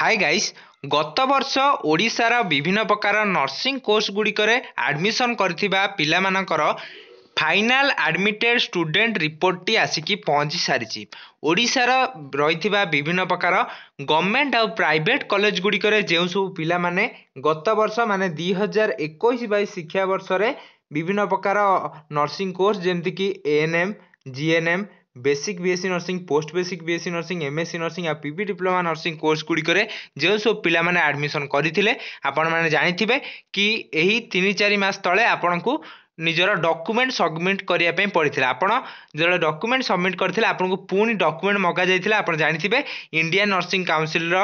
high guys ଗତବର୍ଷ ଓଡ଼ିଶାର ବିଭିନ୍ନ ପ୍ରକାର ନର୍ସିଂ କୋର୍ସ ଗୁଡ଼ିକରେ ଆଡ଼ମିସନ୍ କରିଥିବା ପିଲାମାନଙ୍କର ଫାଇନାଲ୍ ଆଡ଼ମିଟେଡ଼୍ ଷ୍ଟୁଡ଼େଣ୍ଟ ରିପୋର୍ଟଟି ଆସିକି ପହଞ୍ଚି ସାରିଛି ଓଡ଼ିଶାର ରହିଥିବା ବିଭିନ୍ନ ପ୍ରକାର ଗଭର୍ଣ୍ଣମେଣ୍ଟ ଆଉ ପ୍ରାଇଭେଟ୍ କଲେଜ ଗୁଡ଼ିକରେ ଯେଉଁ ସବୁ ପିଲାମାନେ ଗତବର୍ଷ ମାନେ ଦୁଇ ହଜାର ଏକୋଇଶ ବାଇଶ ଶିକ୍ଷାବର୍ଷରେ ବିଭିନ୍ନ ପ୍ରକାର ନର୍ସିଂ କୋର୍ସ ଯେମିତିକି ANM GNM basic B S C nursing post basic B S C nursing M S C nursing ଆଉ P B diploma nursing course ଗୁଡ଼ିକରେ ଯେଉଁ ସବୁ ପିଲାମାନେ ଆଡ଼ମିସନ୍ କରିଥିଲେ ଆପଣମାନେ ଜାଣିଥିବେ କି ଏହି ତିନି ଚାରି ମାସ ତଳେ ଆପଣଙ୍କୁ ନିଜର ଡକୁମେଣ୍ଟ ସବମିଟ୍ କରିବା ପାଇଁ ପଡ଼ିଥିଲା ଆପଣ ଯେତେବେଳେ ଡକୁମେଣ୍ଟ ସବମିଟ୍ କରିଥିଲେ ଆପଣଙ୍କୁ ପୁଣି ଡକୁମେଣ୍ଟ ମଗାଯାଇଥିଲା ଆପଣ ଜାଣିଥିବେ ଇଣ୍ଡିଆନ୍ ନର୍ସିଂ କାଉନସିଲ୍ର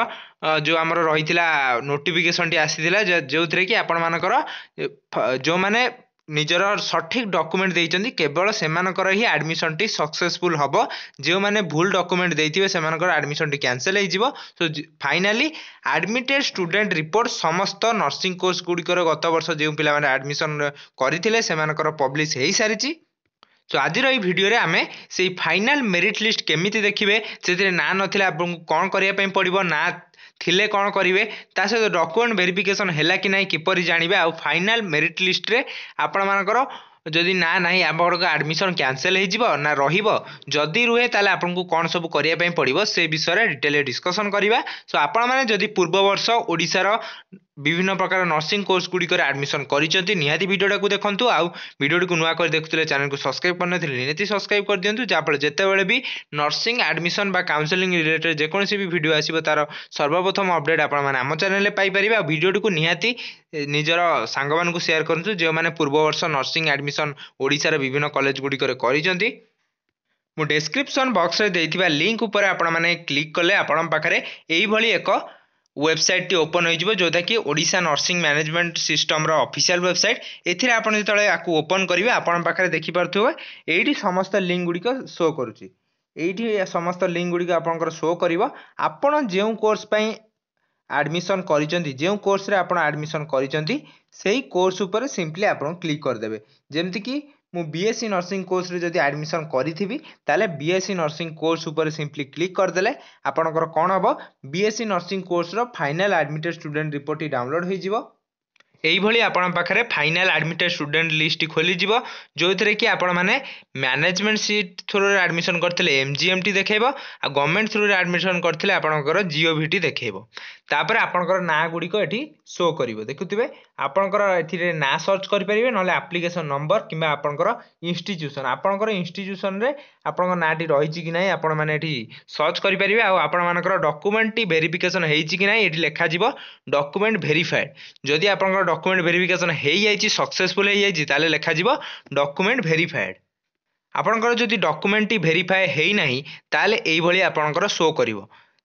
ଯେଉଁ ଆମର ରହିଥିଲା ନୋଟିଫିକେସନ୍ଟି ଆସିଥିଲା ଯେଉଁଥିରେ କି ଆପଣମାନଙ୍କର ଯେଉଁମାନେ ନିଜର ସଠିକ୍ ଡକୁମେଣ୍ଟ ଦେଇଛନ୍ତି କେବଳ ସେମାନଙ୍କର ହିଁ ଆଡ଼ମିସନଟି ସକ୍ସେସଫୁଲ୍ ହେବ ଯେଉଁମାନେ ଭୁଲ ଡକ୍ୟୁମେଣ୍ଟ ଦେଇଥିବେ ସେମାନଙ୍କର ଆଡ଼ମିସନଟି କ୍ୟାନସେଲ୍ ହେଇଯିବ so finally admitted student report ସମସ୍ତ ନର୍ସିଂ କୋର୍ସ ଗୁଡ଼ିକର ଗତ ବର୍ଷ ଯେଉଁ ପିଲାମାନେ ଆଡ଼ମିସନ୍ କରିଥିଲେ ସେମାନଙ୍କର ପବ୍ଲିଶ ହେଇସାରିଛି ସୋ ଆଜିର ଏହି ଭିଡ଼ିଓରେ ଆମେ ସେଇ ଫାଇନାଲ୍ ମେରିଟ୍ ଲିଷ୍ଟ କେମିତି ଦେଖିବେ ସେଥିରେ ନାଁ ନଥିଲେ ଆପଣଙ୍କୁ କ'ଣ କରିବା ପାଇଁ ପଡ଼ିବ ନା ଥିଲେ କ'ଣ କରିବେ ତା ସହିତ ଡକ୍ୟୁମେଣ୍ଟ ଭେରିଫିକେସନ୍ ହେଲା କି ନାହିଁ କିପରି ଜାଣିବେ ଆଉ ଫାଇନାଲ୍ ମେରିଟ୍ ଲିଷ୍ଟରେ ଆପଣମାନଙ୍କର ଯଦି ନା ନାହିଁ ଆପଣଙ୍କ ଆଡ଼ମିସନ୍ କ୍ୟାନସେଲ୍ ହେଇଯିବ ନା ରହିବ ଯଦି ରୁହେ ତାହେଲେ ଆପଣଙ୍କୁ କ'ଣ ସବୁ କରିବା ପାଇଁ ପଡ଼ିବ ସେ ବିଷୟରେ ଡିଟେଲରେ ଡିସ୍କସନ୍ କରିବା ସୋ ଆପଣମାନେ ଯଦି ପୂର୍ବ ବର୍ଷ ଓଡ଼ିଶାର বিভিন্ন প্রকার ନର୍ସିଂ କୋର୍ସ ଗୁଡ଼ିକରେ ଆଡ଼ମିସନ୍ କରିଛନ୍ତି ନିହାତି ଭିଡ଼ିଓଟାକୁ ଦେଖନ୍ତୁ ଆଉ ଭିଡ଼ିଓଟିକୁ ନୂଆ କରି ଦେଖୁଥିଲେ ଚ୍ୟାନେଲକୁ ସବସ୍କ୍ରାଇବ୍ କରିନଥିଲେ ନିହାତି ସବସ୍କ୍ରାଇବ୍ କରିଦିଅନ୍ତୁ ଯାହାଫଳରେ ଯେତେବେଳେ ବି ନର୍ସିଂ ଆଡ଼ମିସନ୍ ବା କାଉନ୍ସେଲିଂ ରିଲେଟେଡ୍ ଯେକୌଣସି ବି ଭିଡ଼ିଓ ଆସିବ ତା'ର ସର୍ବପ୍ରଥମ ଅପଡ଼େଟ୍ ଆପଣମାନେ ଆମ ଚ୍ୟାନେଲରେ ପାଇପାରିବେ ଆଉ ଭିଡ଼ିଓଟିକୁ ନିହାତି ନିଜର ସାଙ୍ଗମାନଙ୍କୁ ସେୟାର କରନ୍ତୁ ଯେଉଁମାନେ ପୂର୍ବବର୍ଷ ନର୍ସିଂ ଆଡ଼ମିସନ୍ ଓଡ଼ିଶାର ବିଭିନ୍ନ କଲେଜ ଗୁଡ଼ିକରେ କରିଛନ୍ତି ମୁଁ ଡେସ୍କ୍ରିପ୍ସନ୍ ବକ୍ସରେ ଦେଇଥିବା ଲିଙ୍କ୍ ଉପରେ ଆପଣମାନେ କ୍ଲିକ୍ କଲେ ଆପଣଙ୍କ ପାଖରେ ଏଇଭଳି ଏକ ୱେବସାଇଟ୍ଟି ଓପନ୍ ହୋଇଯିବ ଯେଉଁଟାକି ଓଡ଼ିଶା ନର୍ସିଂ ମ୍ୟାନେଜମେଣ୍ଟ ସିଷ୍ଟମ୍ର ଅଫିସିଆଲ୍ ୱେବସାଇଟ୍ ଏଥିରେ ଆପଣ ଯେତେବେଳେ ଆକୁ ଓପନ୍ କରିବେ ଆପଣଙ୍କ ପାଖରେ ଦେଖିପାରୁଥିବେ ଏଇଠି ସମସ୍ତ ଲିଙ୍କ୍ ଗୁଡ଼ିକ ଶୋ କରୁଛି ଏଇଠି ସମସ୍ତ ଲିଙ୍କ୍ ଗୁଡ଼ିକ ଆପଣଙ୍କର ଶୋ କରିବ ଆପଣ ଯେଉଁ କୋର୍ସ ପାଇଁ ଆଡ଼ମିସନ୍ କରିଛନ୍ତି ଯେଉଁ କୋର୍ସରେ ଆପଣ ଆଡ଼ମିସନ୍ କରିଛନ୍ତି ସେଇ କୋର୍ସ ଉପରେ ସିମ୍ପଲି ଆପଣ କ୍ଲିକ୍ କରିଦେବେ ଯେମିତିକି ମୁଁ ବିଏସ୍ସି ନର୍ସିଂ କୋର୍ସରେ ଯଦି ଆଡ଼ମିସନ୍ କରିଥିବି ତାହେଲେ ବିଏସ୍ସି ନର୍ସିଂ କୋର୍ସ ଉପରେ ସିମ୍ପଲି କ୍ଲିକ୍ କରିଦେଲେ ଆପଣଙ୍କର କ'ଣ ହେବ ବିଏସ୍ସି ନର୍ସିଂ କୋର୍ସର ଫାଇନାଲ୍ ଆଡ଼ମିଟେଡ଼୍ ଷ୍ଟୁଡ଼େଣ୍ଟ ରିପୋର୍ଟଟି ଡାଉନଲୋଡ଼୍ ହୋଇଯିବ এইভাবে আপনার পাখে ফাইনাল আডমিটেড স্টুডেন্ট লিষ্ট খোলিযোগ যেতে কি আপনার ম্যানেজমেন্ট সিট থ্রুরে আডমিশন করলে এমজিএমটি দেখাইব আর গভর্নমেন্ট থ্রুরে আডমিশন করলে আপনার জিওভিটি দেখাইব তাপরে আপনার না গুড়ি এটি শো করব দেখুবে আপনার এর না সর্চ করে নহলে আপ্লিকেসন নম্বর কিংবা আপনার ইনস্টিট্যুসন আপনার ইনস্টিট্যুসনরে আপনার নাটি রয়েছে কি না আপনার মানে এটি সর্চ করে আপনার ডকুমেন্টটি ভেরিফিকেসন হয়েছে কি না এটি লেখাযোগ ডকুমেন্ট ভেরিফাইড যদি আপনার ডকুমেন্ট ভেরিফିକେସନ୍ ହେଇଯାଇଛି ସକ୍ସେସଫୁଲ୍ ହେଇଯାଇଛି ତାହେଲେ ଲେଖାଯିବ ଡକୁମେଣ୍ଟ ଭେରିଫାଏଡ଼୍ ଆପଣଙ୍କର ଯଦି ଡକୁମେଣ୍ଟଟି ଭେରିଫାଏ ହେଇନାହିଁ ତାହେଲେ ଏଇଭଳି ଆପଣଙ୍କର ଶୋ କରିବ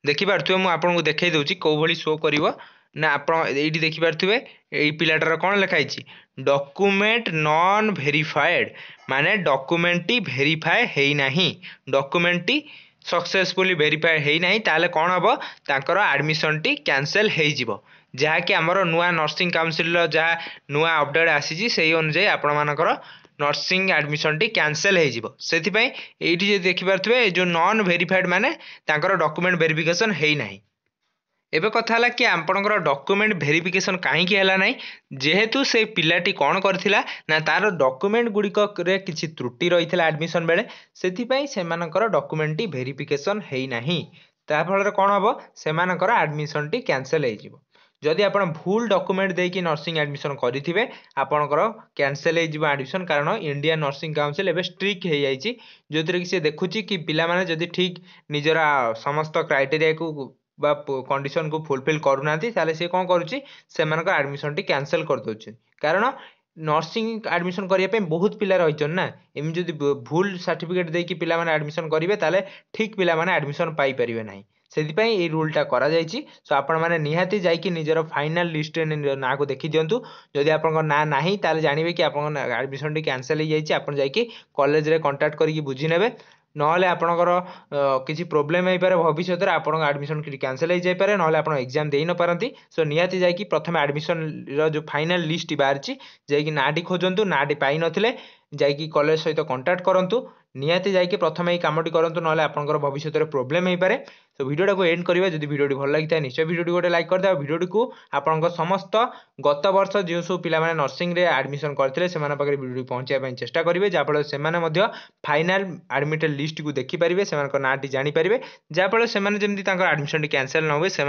ଦେଖିପାରୁଥିବେ ମୁଁ ଆପଣଙ୍କୁ ଦେଖାଇ ଦେଉଛି କେଉଁଭଳି ଶୋ କରିବ ନା ଆପଣ ଏଇଠି ଦେଖିପାରୁଥିବେ ଏଇ ପିଲାଟାର କ'ଣ ଲେଖାହେଇଛି ଡକୁମେଣ୍ଟ ନନ୍ ଭେରିଫାଏଡ଼୍ ମାନେ ଡକୁମେଣ୍ଟଟି ଭେରିଫାଏ ହେଇନାହିଁ ଡକୁମେଣ୍ଟଟି ସକ୍ସେସଫୁଲି ଭେରିଫାଏ ହେଇନାହିଁ ତାହେଲେ କ'ଣ ହେବ ତାଙ୍କର ଆଡ଼ମିସନଟି କ୍ୟାନସେଲ୍ ହେଇଯିବ ଯାହାକି ଆମର ନୂଆ ନର୍ସିଂ କାଉନସିଲ୍ର ଯାହା ନୂଆ ଅପଡ଼େଟ୍ ଆସିଛି ସେଇ ଅନୁଯାୟୀ ଆପଣମାନଙ୍କର ନର୍ସିଂ ଆଡ଼ମିସନ୍ଟି କ୍ୟାନସେଲ୍ ହେଇଯିବ ସେଥିପାଇଁ ଏଇଠି ଯଦି ଦେଖିପାରୁଥିବେ ଏ ଯେଉଁ ନନ୍ ଭେରିଫାଏଡ଼୍ ମାନେ ତାଙ୍କର ଡକୁମେଣ୍ଟ ଭେରିଫିକେସନ୍ ହେଇନାହିଁ ଏବେ କଥା ହେଲା କି ଆପଣଙ୍କର ଡକୁମେଣ୍ଟ ଭେରିଫିକେସନ୍ କାହିଁକି ହେଲା ନାହିଁ ଯେହେତୁ ସେ ପିଲାଟି କ'ଣ କରିଥିଲା ନା ତା'ର ଡକୁମେଣ୍ଟ ଗୁଡ଼ିକରେ କିଛି ତ୍ରୁଟି ରହିଥିଲା ଆଡ଼ମିସନ୍ ବେଳେ ସେଥିପାଇଁ ସେମାନଙ୍କର ଡକୁମେଣ୍ଟଟି ଭେରିଫିକେସନ୍ ହେଇନାହିଁ ତା ଫଳରେ କ'ଣ ହେବ ସେମାନଙ୍କର ଆଡ଼ମିସନ୍ଟି କ୍ୟାନସେଲ୍ ହେଇଯିବ ଯଦି ଆପଣ ଭୁଲ ଡକୁମେଣ୍ଟ ଦେଇକି ନର୍ସିଂ ଆଡ଼ମିସନ୍ କରିଥିବେ ଆପଣଙ୍କର କ୍ୟାନସେଲ୍ ହେଇଯିବ ଆଡ଼ମିସନ୍ କାରଣ ଇଣ୍ଡିଆ ନର୍ସିଂ କାଉନସିଲ୍ ଏବେ ଷ୍ଟ୍ରିକ୍ ହେଇଯାଇଛି ଯେଉଁଥିରେ କି ସେ ଦେଖୁଛି କି ପିଲାମାନେ ଯଦି ଠିକ୍ ନିଜର ସମସ୍ତ କ୍ରାଇଟେରିଆକୁ ବା କଣ୍ଡିସନ୍କୁ ଫୁଲଫିଲ୍ କରୁନାହାନ୍ତି ତାହେଲେ ସେ କ'ଣ କରୁଛି ସେମାନଙ୍କ ଆଡ଼ମିସନ୍ଟି କ୍ୟାନସେଲ୍ କରିଦେଉଛି କାରଣ ନର୍ସିଂ ଆଡ଼ମିସନ୍ କରିବା ପାଇଁ ବହୁତ ପିଲା ରହିଛନ୍ତି ନା ଏମିତି ଯଦି ଭୁଲ ସାର୍ଟିଫିକେଟ୍ ଦେଇକି ପିଲାମାନେ ଆଡ଼ମିସନ୍ କରିବେ ତାହେଲେ ଠିକ୍ ପିଲାମାନେ ଆଡ଼ମିସନ୍ ପାଇପାରିବେ ନାହିଁ ସେଥିପାଇଁ ଏଇ ରୁଲ୍ଟା କରାଯାଇଛି ସୋ ଆପଣମାନେ ନିହାତି ଯାଇକି ନିଜର ଫାଇନାଲ୍ ଲିଷ୍ଟରେ ନିଜ ନାଁକୁ ଦେଖିଦିଅନ୍ତୁ ଯଦି ଆପଣଙ୍କ ନାଁ ନାହିଁ ତାହେଲେ ଜାଣିବେ କି ଆପଣଙ୍କ ଆଡ଼ମିସନ୍ଟି କ୍ୟାନସେଲ୍ ହେଇଯାଇଛି ଆପଣ ଯାଇକି କଲେଜରେ କଣ୍ଟାକ୍ଟ କରିକି ବୁଝିନେବେ ନହେଲେ ଆପଣଙ୍କର କିଛି ପ୍ରୋବ୍ଲେମ୍ ହେଇପାରେ ଭବିଷ୍ୟତରେ ଆପଣଙ୍କ ଆଡ଼ମିସନ୍ କ୍ୟାନସେଲ୍ ହେଇଯାଇପାରେ ନହେଲେ ଆପଣ ଏକ୍ଜାମ୍ ଦେଇନପାରନ୍ତି ସୋ ନିହାତି ଯାଇକି ପ୍ରଥମେ ଆଡ଼ମିସନ୍ର ଯେଉଁ ଫାଇନାଲ୍ ଲିଷ୍ଟଟି ବାହାରିଛି ଯାଇକି ନାଁଟି ଖୋଜନ୍ତୁ ନାଁଟି ପାଇନଥିଲେ ଯାଇକି କଲେଜ ସହିତ କଣ୍ଟାକ୍ଟ କରନ୍ତୁ ନିହାତି ଯାଇକି ପ୍ରଥମେ ଏଇ କାମଟି କରନ୍ତୁ ନହେଲେ ଆପଣଙ୍କର ଭବିଷ୍ୟତରେ ପ୍ରୋବ୍ଲେମ୍ ହେଇପାରେ তো ভিডিওটাকে এন্ড করা যদি ভিডিওটি ভাল লাগিথায় নিশ্চয় ভিডিওটি গোটে লাইক করে দেওয়া ভিডিওটিকে আপনার সমস্ত গত বর্ষ যে সব পিলামানে নর্সিংরে আডমিশন করে সে পাখে ভিডিওটি পৌঁছাই চেষ্টা করবে যাফলে সে ফাইনাল আডমিটেড লিষ্টটি দেখিপারে সে নাঁটি জাঁপারে যাফলে সে যেমনি তাঁর আডমিশনটি ক্যানসেল ন হুয়ে সে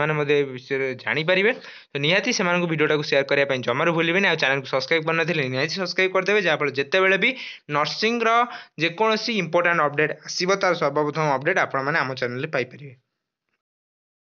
বিষয়ে জাঁপারে তো নিহতি সে ভিডিওটা সেয়ার করা জমার ভুলবেনি আর চ্যানেলকে সবসক্রাইব করে নিলে নিহতি সবসক্রাইব করেদেবে যাফলে যেতবে বি নর্সিংর যেকোন ইম্পর্টাট অপডেট আসব তার সর্বপ্রথম অপডেট আপনার আমার চ্যানেলে পাইপারে